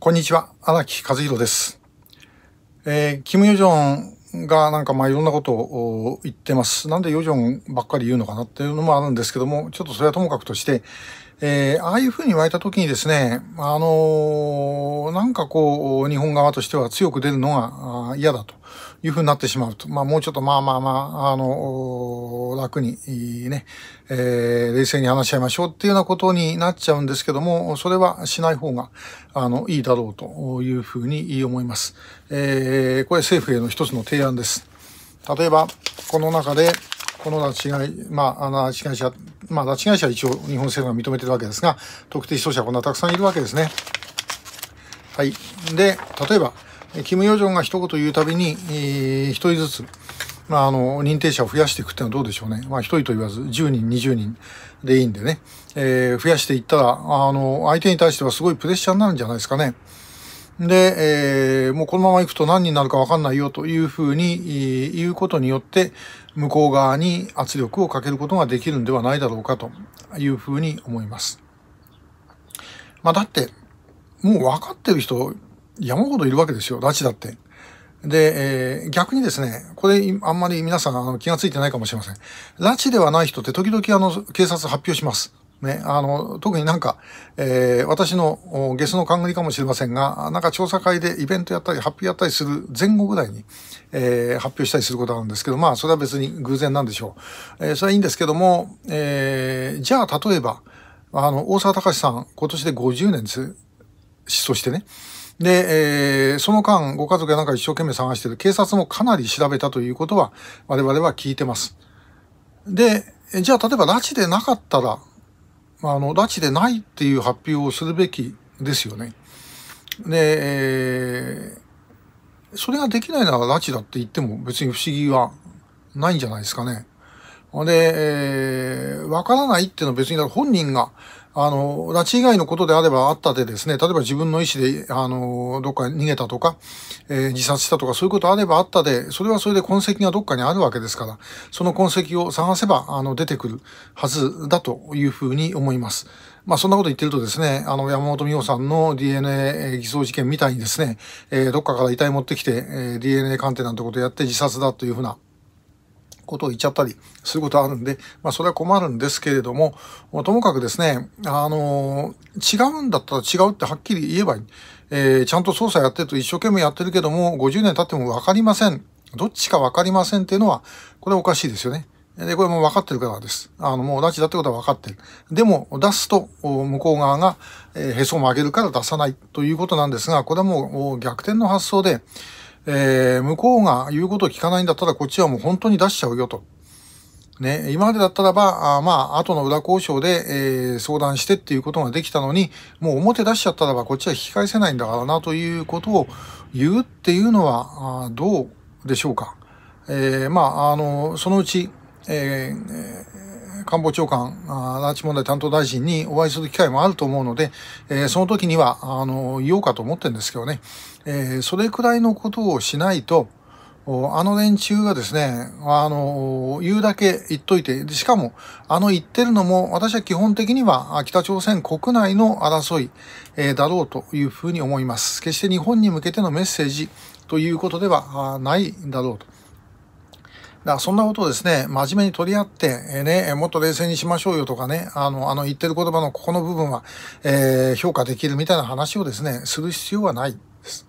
こんにちは、荒木和弘です。えー、キム・ヨジョンがなんかまあいろんなことを言ってます。なんでヨジョンばっかり言うのかなっていうのもあるんですけども、ちょっとそれはともかくとして、えー、ああいうふうに言われた時にですね、あのー、なんかこう、日本側としては強く出るのが嫌だと。いうふうになってしまうと、まあもうちょっとまあまあまあ、あの、楽にね、えー、冷静に話し合いましょうっていうようなことになっちゃうんですけども、それはしない方が、あの、いいだろうというふうに思います。えー、これ政府への一つの提案です。例えば、この中で、この拉致被害、まあ、あの、拉致被害者、まあ、拉致被害者は一応日本政府が認めてるわけですが、特定失踪者はこんなたくさんいるわけですね。はい。で、例えば、キム・ヨジョンが一言言うたびに、一人ずつ、まあ、あの、認定者を増やしていくっていうのはどうでしょうね。まあ、一人と言わず、10人、20人でいいんでね。えー、増やしていったら、あの、相手に対してはすごいプレッシャーになるんじゃないですかね。で、えー、もうこのまま行くと何になるかわかんないよというふうに言うことによって、向こう側に圧力をかけることができるんではないだろうかというふうに思います。まあ、だって、もう分かってる人山ほどいるわけですよ、拉致だって。で、えー、逆にですね、これあんまり皆さんあの気がついてないかもしれません。拉致ではない人って時々あの警察発表します。ね、あの、特になんか、えー、私のゲスの勘繰りかもしれませんが、なんか調査会でイベントやったり、発表やったりする前後ぐらいに、えー、発表したりすることなんですけど、まあ、それは別に偶然なんでしょう。えー、それはいいんですけども、えー、じゃあ、例えば、あの、大沢隆さん、今年で50年です、失踪してね。で、えー、その間、ご家族やなんか一生懸命探してる、警察もかなり調べたということは、我々は聞いてます。で、じゃあ、例えば、拉致でなかったら、あの、拉致でないっていう発表をするべきですよね。で、えー、それができないなら拉致だって言っても別に不思議はないんじゃないですかね。で、えー、わからないっていうのは別に、本人が、あの、拉致以外のことであればあったでですね、例えば自分の意思で、あの、どっか逃げたとか、えー、自殺したとか、そういうことあればあったで、それはそれで痕跡がどっかにあるわけですから、その痕跡を探せば、あの、出てくるはずだというふうに思います。まあ、そんなこと言ってるとですね、あの、山本美穂さんの DNA 偽装事件みたいにですね、えー、どっかから遺体持ってきて、えー、DNA 鑑定なんてことやって自殺だというふうな、ことを言っちゃったりすることあるんで、まあそれは困るんですけれども、ともかくですね、あの、違うんだったら違うってはっきり言えばいい。えー、ちゃんと操作やってると一生懸命やってるけども、50年経ってもわかりません。どっちかわかりませんっていうのは、これおかしいですよね。で、これも分かってるからです。あの、もう拉致だってことは分かってる。でも、出すと、向こう側が、えへそを曲げるから出さないということなんですが、これはもう逆転の発想で、えー、向こうが言うことを聞かないんだったら、こっちはもう本当に出しちゃうよと。ね、今までだったらば、あまあ、後の裏交渉で、えー、相談してっていうことができたのに、もう表出しちゃったらば、こっちは引き返せないんだからな、ということを言うっていうのは、あどうでしょうか。えー、まあ、あの、そのうち、えー官房長官、拉致問題担当大臣にお会いする機会もあると思うので、えー、その時には、あの、言おうかと思ってるんですけどね、えー、それくらいのことをしないと、あの連中がですね、あの、言うだけ言っといて、しかも、あの言ってるのも、私は基本的には北朝鮮国内の争い、えー、だろうというふうに思います。決して日本に向けてのメッセージということではないだろうと。だからそんなことをですね、真面目に取り合って、えー、ね、もっと冷静にしましょうよとかね、あの、あの言ってる言葉のここの部分は、えー、評価できるみたいな話をですね、する必要はないです。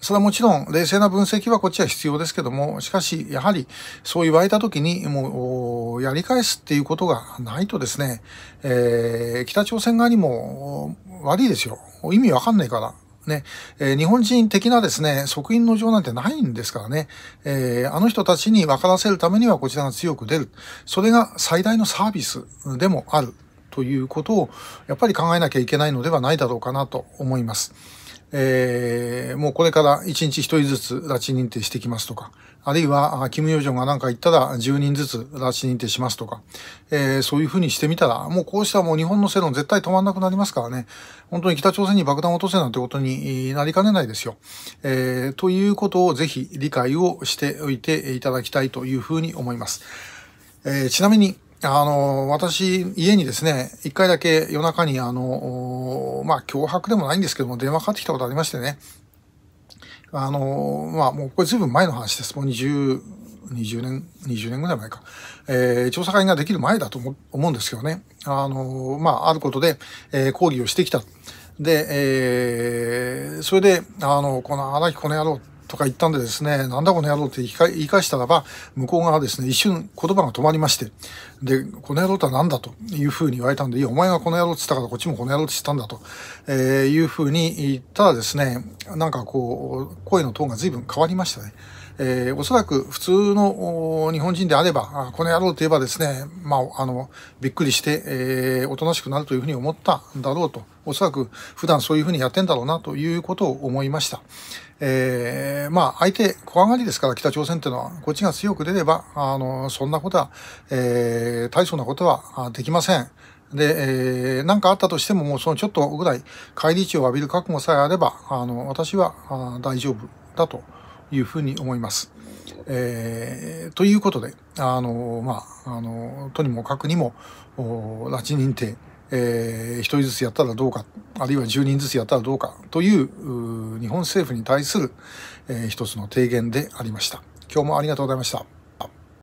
それはもちろん、冷静な分析はこっちは必要ですけども、しかし、やはり、そう言われた時に、もう、やり返すっていうことがないとですね、えー、北朝鮮側にも悪いですよ。意味わかんないから。ね、えー、日本人的なですね、即因の情なんてないんですからね、えー、あの人たちに分からせるためにはこちらが強く出る。それが最大のサービスでもあるということを、やっぱり考えなきゃいけないのではないだろうかなと思います。えー、もうこれから1日1人ずつ拉致認定してきますとか、あるいは、キム・ヨジョンが何か言ったら10人ずつ拉致認定しますとか、えー、そういうふうにしてみたら、もうこうしたらもう日本の世論絶対止まんなくなりますからね、本当に北朝鮮に爆弾を落とせなんてことになりかねないですよ。えー、ということをぜひ理解をしておいていただきたいというふうに思います。えー、ちなみに、あの、私、家にですね、一回だけ夜中に、あの、まあ、脅迫でもないんですけども、電話かかってきたことありましてね。あの、まあ、もうこれずいぶん前の話です。もう20、20年、20年ぐらい前か。えー、調査会ができる前だと思うんですけどね。あの、まあ、あることで、えー、抗議をしてきた。で、えー、それで、あの、この荒木この野郎とか言ったんでですね、なんだこの野郎って言い返したらば、向こう側ですね、一瞬言葉が止まりまして、で、この野郎とは何だというふうに言われたんで、いや、お前がこの野郎って言ったからこっちもこの野郎って言ったんだと、えー、いうふうに言ったらですね、なんかこう、声のトーンが随分変わりましたね。えー、おそらく普通の日本人であれば、あこの野郎といえばですね、まあ、あの、びっくりして、えー、おとなしくなるというふうに思ったんだろうとおそらく普段そういうふうにやってんだろうなということを思いました。えー、まあ相手、怖がりですから北朝鮮っていうのは、こっちが強く出れば、あの、そんなことは、えー、大層なことはできません。で、えー、なんかあったとしても、もうそのちょっとぐらい、帰り血を浴びる覚悟さえあれば、あの、私はあ大丈夫だというふうに思います。えー、ということで、あの、まあ、あの、とにもかくにも、拉致認定、えー、1人ずつやったらどうか、あるいは10人ずつやったらどうかという日本政府に対する、えー、一つの提言でありました。今日もありがとうございました。